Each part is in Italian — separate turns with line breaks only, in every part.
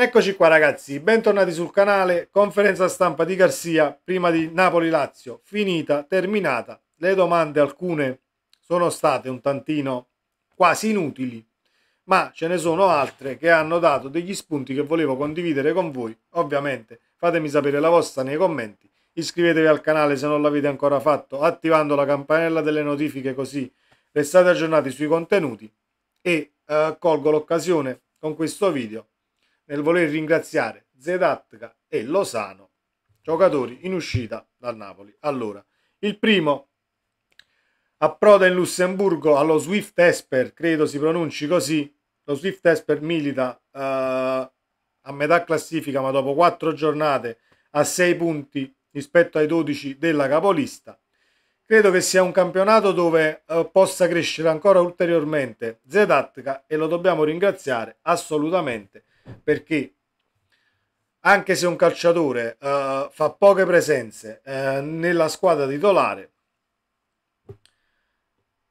Eccoci qua ragazzi, bentornati sul canale, conferenza stampa di Garzia prima di Napoli-Lazio, finita, terminata, le domande alcune sono state un tantino quasi inutili, ma ce ne sono altre che hanno dato degli spunti che volevo condividere con voi, ovviamente fatemi sapere la vostra nei commenti, iscrivetevi al canale se non l'avete ancora fatto, attivando la campanella delle notifiche così restate aggiornati sui contenuti e eh, colgo l'occasione con questo video nel voler ringraziare Zedatka e Losano, giocatori in uscita dal Napoli. Allora, il primo approda in Lussemburgo allo Swift Esper, credo si pronunci così. Lo Swift Esper milita uh, a metà classifica, ma dopo quattro giornate a sei punti rispetto ai 12 della capolista. Credo che sia un campionato dove uh, possa crescere ancora ulteriormente Zedatka e lo dobbiamo ringraziare assolutamente perché anche se un calciatore uh, fa poche presenze uh, nella squadra titolare,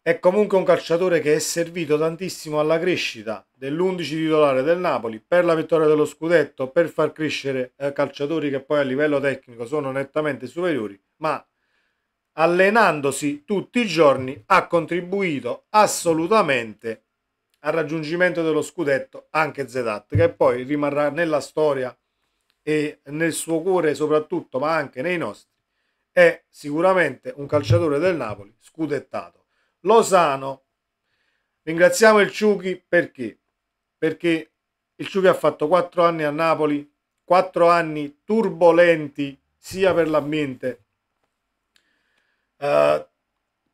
è comunque un calciatore che è servito tantissimo alla crescita dell'11 titolare del Napoli per la vittoria dello scudetto, per far crescere uh, calciatori che poi a livello tecnico sono nettamente superiori, ma allenandosi tutti i giorni ha contribuito assolutamente al raggiungimento dello scudetto anche Zedat, che poi rimarrà nella storia e nel suo cuore soprattutto, ma anche nei nostri, è sicuramente un calciatore del Napoli scudettato. Lozano, ringraziamo il Ciuchi perché? Perché il Ciuchi ha fatto quattro anni a Napoli, quattro anni turbolenti sia per l'ambiente, uh,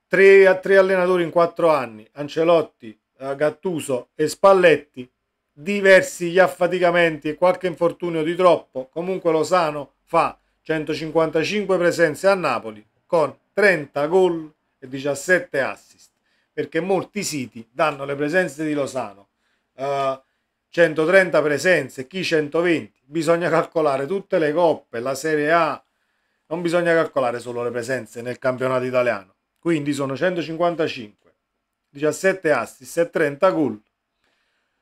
tre, tre allenatori in quattro anni, Ancelotti, eh, Gattuso e Spalletti, diversi gli affaticamenti e qualche infortunio di troppo, comunque Lozano fa 155 presenze a Napoli con 30 gol e 17 assist, perché molti siti danno le presenze di Lozano. Uh, eh, 130 presenze, chi 120. Bisogna calcolare tutte le coppe, la Serie A. Non bisogna calcolare solo le presenze nel campionato italiano. Quindi sono 155. 17 assist e 30 gol.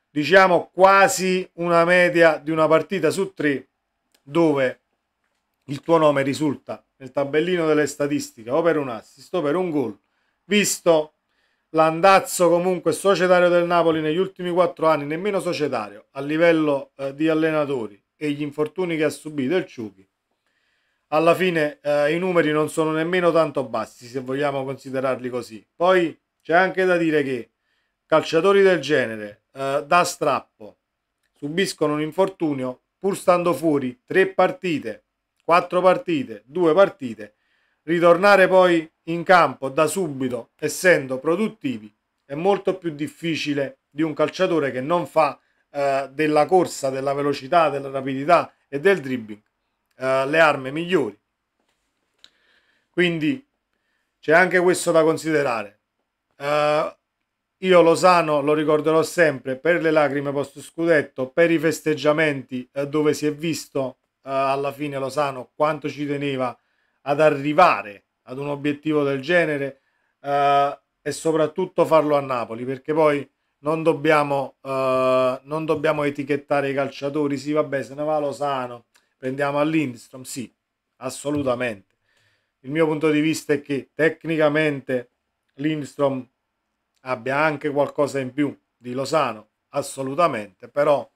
Diciamo quasi una media di una partita su tre dove il tuo nome risulta nel tabellino delle statistiche o per un assist o per un gol, visto l'andazzo comunque societario del Napoli negli ultimi quattro anni, nemmeno societario, a livello eh, di allenatori e gli infortuni che ha subito il Ciuchi, alla fine eh, i numeri non sono nemmeno tanto bassi se vogliamo considerarli così. Poi c'è anche da dire che calciatori del genere, eh, da strappo, subiscono un infortunio pur stando fuori tre partite, quattro partite, due partite, ritornare poi in campo da subito, essendo produttivi, è molto più difficile di un calciatore che non fa eh, della corsa, della velocità, della rapidità e del dribbling eh, le armi migliori. Quindi c'è anche questo da considerare. Uh, io Lozano lo ricorderò sempre per le lacrime post scudetto, per i festeggiamenti uh, dove si è visto uh, alla fine Lozano quanto ci teneva ad arrivare ad un obiettivo del genere e soprattutto farlo a Napoli perché poi non dobbiamo, non dobbiamo etichettare i calciatori, sì vabbè se ne va Lozano, prendiamo a Lindstrom, sì assolutamente. Il mio punto di vista è che tecnicamente Lindstrom abbia anche qualcosa in più di Lozano, assolutamente, però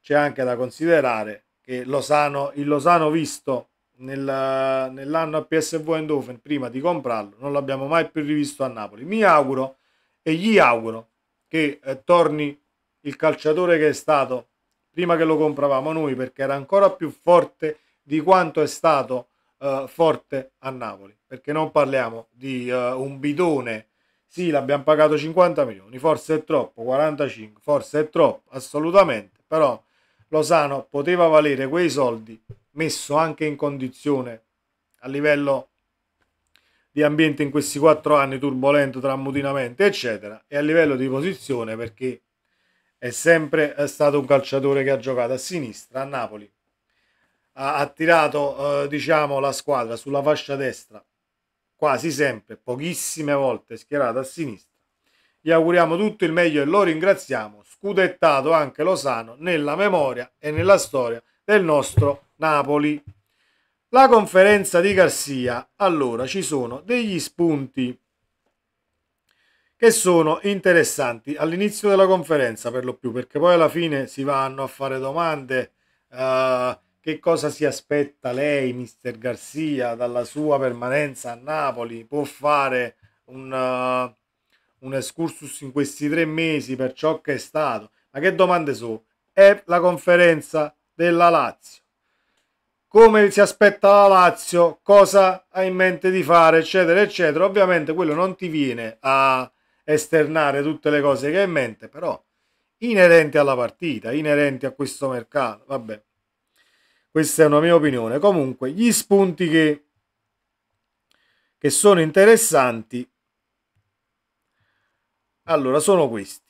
c'è anche da considerare che Lozano, il Lozano visto nel, nell'anno a PSV Eindhoven prima di comprarlo non l'abbiamo mai più rivisto a Napoli. Mi auguro e gli auguro che eh, torni il calciatore che è stato prima che lo compravamo noi perché era ancora più forte di quanto è stato eh, forte a Napoli perché non parliamo di eh, un bidone sì, l'abbiamo pagato 50 milioni, forse è troppo, 45, forse è troppo, assolutamente, però Lozano poteva valere quei soldi messo anche in condizione a livello di ambiente in questi quattro anni turbolento tra eccetera e a livello di posizione perché è sempre eh, stato un calciatore che ha giocato a sinistra a Napoli ha, ha tirato eh, diciamo la squadra sulla fascia destra quasi sempre, pochissime volte schierato a sinistra. Gli auguriamo tutto il meglio e lo ringraziamo. Scudettato anche Losano nella memoria e nella storia del nostro Napoli. La conferenza di Garcia, allora ci sono degli spunti che sono interessanti all'inizio della conferenza per lo più, perché poi alla fine si vanno a fare domande. Uh, che cosa si aspetta lei, mister Garcia, dalla sua permanenza a Napoli? Può fare un, uh, un excursus in questi tre mesi per ciò che è stato? Ma che domande sono? È la conferenza della Lazio. Come si aspetta la Lazio? Cosa ha in mente di fare? Eccetera, eccetera. Ovviamente quello non ti viene a esternare tutte le cose che hai in mente, però inerenti alla partita, inerenti a questo mercato. Vabbè. Questa è una mia opinione. Comunque, gli spunti che, che sono interessanti, allora, sono questi.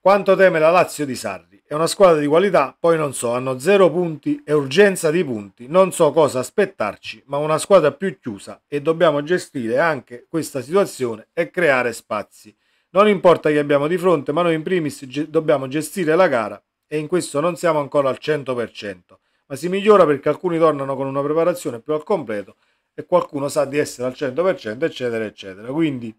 Quanto teme la Lazio di Sarri? È una squadra di qualità, poi non so, hanno zero punti e urgenza di punti, non so cosa aspettarci, ma una squadra più chiusa e dobbiamo gestire anche questa situazione e creare spazi. Non importa chi abbiamo di fronte, ma noi in primis ge dobbiamo gestire la gara e in questo non siamo ancora al 100%, ma si migliora perché alcuni tornano con una preparazione più al completo e qualcuno sa di essere al 100%, eccetera, eccetera. Quindi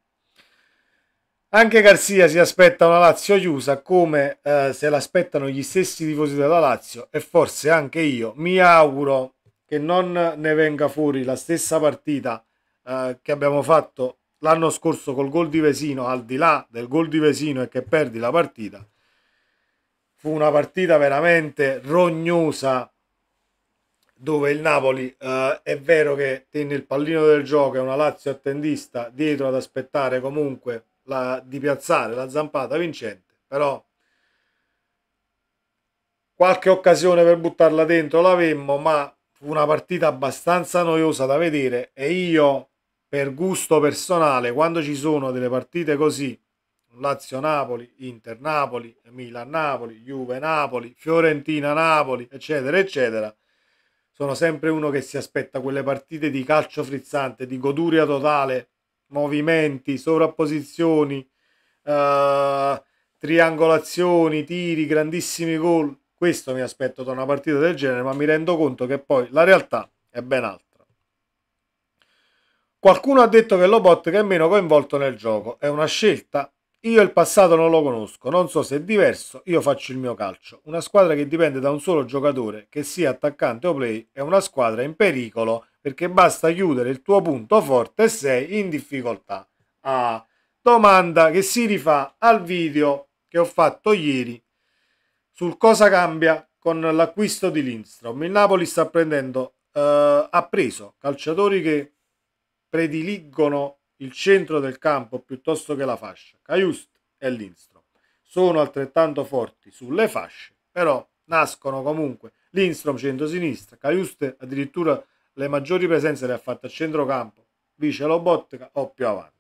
anche Garzia si aspetta una Lazio chiusa come eh, se l'aspettano gli stessi tifosi della Lazio e forse anche io. Mi auguro che non ne venga fuori la stessa partita eh, che abbiamo fatto l'anno scorso col gol di Vesino, al di là del gol di Vesino e che perdi la partita fu una partita veramente rognosa dove il Napoli eh, è vero che tiene il pallino del gioco, e una Lazio attendista dietro ad aspettare comunque la, di piazzare la zampata vincente, però qualche occasione per buttarla dentro l'avemmo, ma fu una partita abbastanza noiosa da vedere e io per gusto personale, quando ci sono delle partite così Lazio-Napoli, Inter-Napoli, Milan-Napoli, Juve-Napoli, Fiorentina-Napoli, eccetera, eccetera. Sono sempre uno che si aspetta quelle partite di calcio frizzante, di goduria totale, movimenti, sovrapposizioni, eh, triangolazioni, tiri, grandissimi gol. Questo mi aspetto da una partita del genere, ma mi rendo conto che poi la realtà è ben altra. Qualcuno ha detto che Lobotka è meno coinvolto nel gioco. È una scelta? Io il passato non lo conosco, non so se è diverso, io faccio il mio calcio. Una squadra che dipende da un solo giocatore, che sia attaccante o play, è una squadra in pericolo perché basta chiudere il tuo punto forte e sei in difficoltà. Ah, domanda che si rifà al video che ho fatto ieri sul cosa cambia con l'acquisto di Lindstrom. Il Napoli sta prendendo, eh, ha preso calciatori che prediligono il centro del campo piuttosto che la fascia. Caiust e Lindstrom sono altrettanto forti sulle fasce, però nascono comunque Lindstrom centro-sinistra, Caiust addirittura le maggiori presenze le ha fatte a centrocampo, vice Lobotka o più avanti.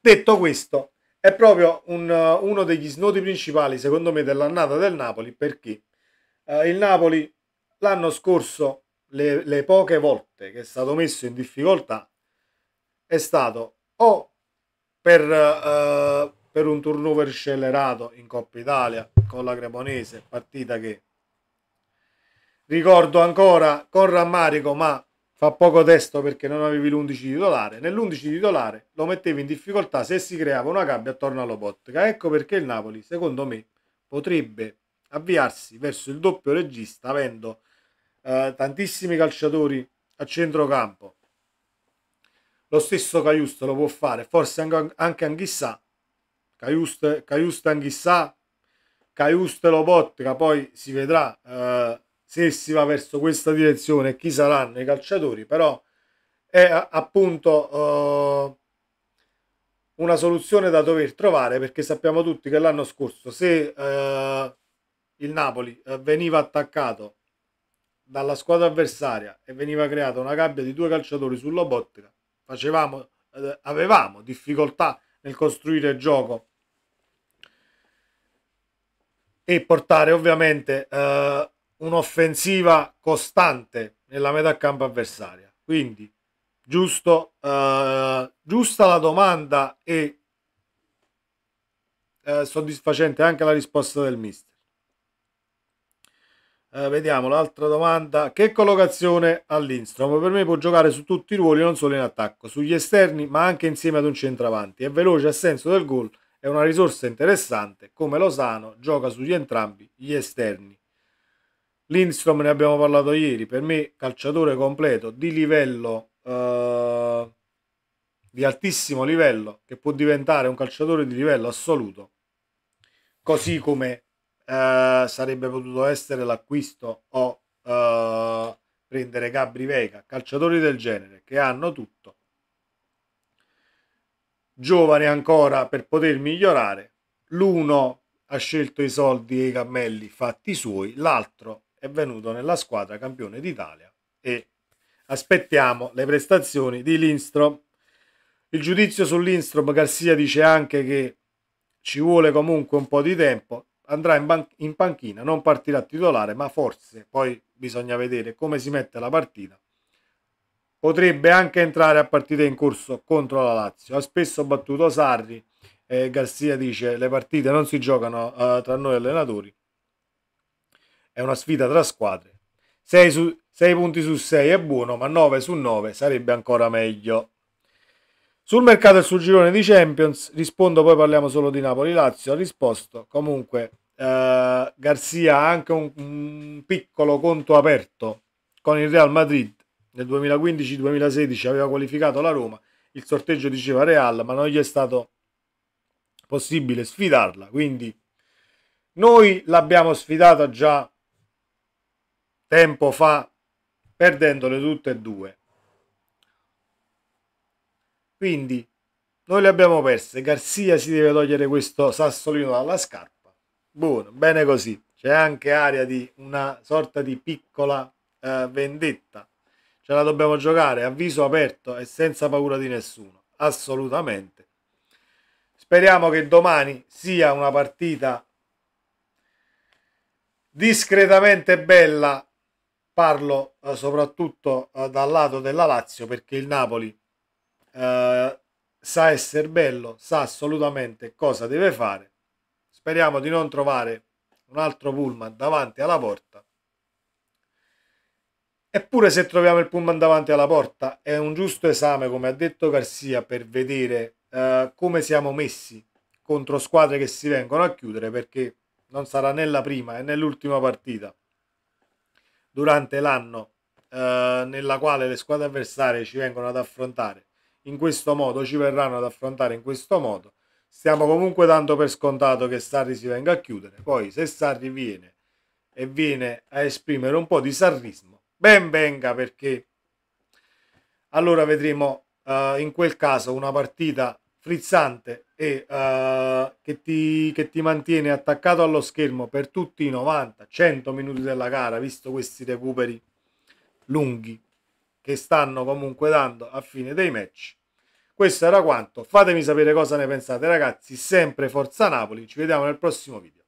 Detto questo, è proprio un, uh, uno degli snodi principali, secondo me, dell'annata del Napoli, perché eh, il Napoli l'anno scorso, le, le, poche volte che è stato messo in difficoltà, è stato o per, eh, per un turnover scellerato in Coppa Italia con la Cremonese, partita che ricordo ancora con rammarico, ma fa poco testo perché non avevi l'11 titolare. Nell'11 titolare lo mettevi in difficoltà se si creava una gabbia attorno allo Bottega. Ecco perché il Napoli, secondo me, potrebbe avviarsi verso il doppio regista avendo eh, tantissimi calciatori a centrocampo lo stesso Caiusto lo può fare, forse anche Anghissà. Caiusto, Caiusto Anghissà, Caiusto Lobotka, poi si vedrà eh, se si va verso questa direzione chi saranno i calciatori, però è appunto... Eh, una soluzione da dover trovare perché sappiamo tutti che l'anno scorso se eh, il Napoli eh, veniva attaccato dalla squadra avversaria e veniva creata una gabbia di due calciatori su bottica facevamo, eh, avevamo difficoltà nel costruire il gioco e portare ovviamente eh, un'offensiva costante nella metà campo avversaria. Quindi, giusto, eh, giusta la domanda e eh, soddisfacente anche la risposta del mister. Eh, vediamo l'altra domanda. Che collocazione ha Lindstrom? Per me può giocare su tutti i ruoli, non solo in attacco, sugli esterni, ma anche insieme ad un centravanti. È veloce, ha senso del gol, è una risorsa interessante. Come Lozano, gioca sugli entrambi gli esterni. Lindstrom ne abbiamo parlato ieri, per me calciatore completo di livello eh, di altissimo livello che può diventare un calciatore di livello assoluto. Così come eh, sarebbe potuto essere l'acquisto o eh, prendere Gabri Vega, calciatori del genere che hanno tutto, giovani ancora per poter migliorare. L'uno ha scelto i soldi e i cammelli fatti suoi, l'altro è venuto nella squadra campione d'Italia e aspettiamo le prestazioni di Lindstrom. Il giudizio sull'Instrom Lindstrom Garcia dice anche che ci vuole comunque un po' di tempo, andrà in, ban- in panchina, non partirà titolare, ma forse poi bisogna vedere come si mette la partita. Potrebbe anche entrare a partite in corso contro la Lazio. Ha spesso battuto Sarri. Eh, Garzia dice le partite non si giocano eh, tra noi allenatori. È una sfida tra squadre. 6 punti su 6 è buono, ma 9 su 9 sarebbe ancora meglio. Sul mercato e sul girone di Champions, rispondo poi parliamo solo di Napoli-Lazio, ha risposto comunque eh, Garzia ha anche un, un piccolo conto aperto con il Real Madrid nel 2015-2016 aveva qualificato la Roma, il sorteggio diceva Real, ma non gli è stato possibile sfidarla, quindi noi l'abbiamo sfidata già tempo fa, perdendole tutte e due. Quindi noi le abbiamo perse. Garzia si deve togliere questo sassolino dalla scarpa. Buono, bene così. C'è anche aria di una sorta di piccola eh, vendetta. Ce la dobbiamo giocare a viso aperto e senza paura di nessuno. Assolutamente. Speriamo che domani sia una partita discretamente bella. Parlo eh, soprattutto eh, dal lato della Lazio perché il Napoli eh, sa essere bello, sa assolutamente cosa deve fare. Speriamo di non trovare un altro pullman davanti alla porta. Eppure se troviamo il pullman davanti alla porta è un giusto esame, come ha detto Garcia, per vedere eh, come siamo messi contro squadre che si vengono a chiudere perché non sarà nella prima e eh, nell'ultima partita durante l'anno eh, nella quale le squadre avversarie ci vengono ad affrontare in questo modo, ci verranno ad affrontare in questo modo. Stiamo comunque dando per scontato che Sarri si venga a chiudere. Poi se Sarri viene e viene a esprimere un po' di sarrismo, ben venga perché allora vedremo uh, in quel caso una partita frizzante e uh, che, ti, che ti mantiene attaccato allo schermo per tutti i 90-100 minuti della gara, visto questi recuperi lunghi che stanno comunque dando a fine dei match. Questo era quanto, fatemi sapere cosa ne pensate ragazzi, sempre Forza Napoli, ci vediamo nel prossimo video.